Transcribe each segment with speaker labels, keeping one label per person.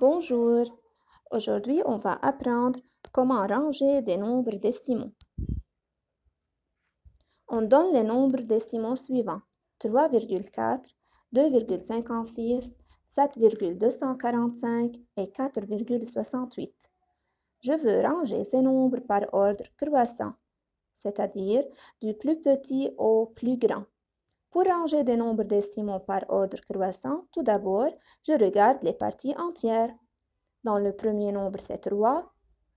Speaker 1: Bonjour, aujourd'hui on va apprendre comment ranger des nombres décimaux. On donne les nombres décimaux suivants 3,4, 2,56, 7,245 et 4,68. Je veux ranger ces nombres par ordre croissant, c'est-à-dire du plus petit au plus grand. Pour ranger des nombres décimaux par ordre croissant, tout d'abord, je regarde les parties entières. Dans le premier nombre, c'est 3,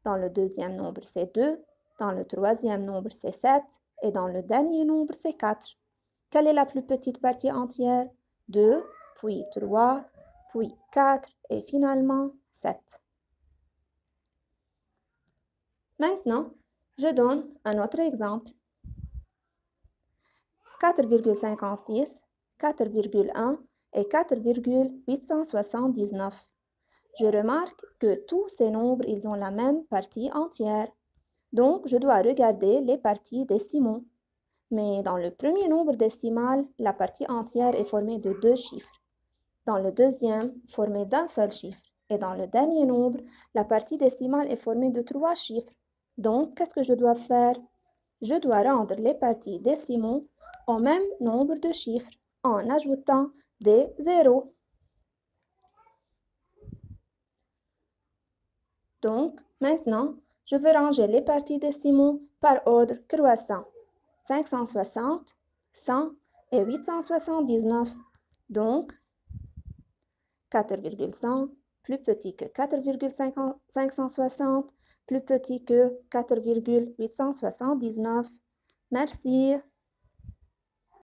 Speaker 1: dans le deuxième nombre, c'est 2, dans le troisième nombre, c'est 7, et dans le dernier nombre, c'est 4. Quelle est la plus petite partie entière 2, puis 3, puis 4, et finalement 7. Maintenant, je donne un autre exemple. 4,56, 4,1 et 4,879. Je remarque que tous ces nombres, ils ont la même partie entière. Donc, je dois regarder les parties décimaux. Mais dans le premier nombre décimal, la partie entière est formée de deux chiffres. Dans le deuxième, formée d'un seul chiffre. Et dans le dernier nombre, la partie décimale est formée de trois chiffres. Donc, qu'est-ce que je dois faire Je dois rendre les parties décimaux au même nombre de chiffres en ajoutant des zéros. Donc, maintenant, je veux ranger les parties décimaux par ordre croissant. 560, 100 et 879. Donc, 4,100 plus petit que 4,560 plus petit que 4,879. Merci.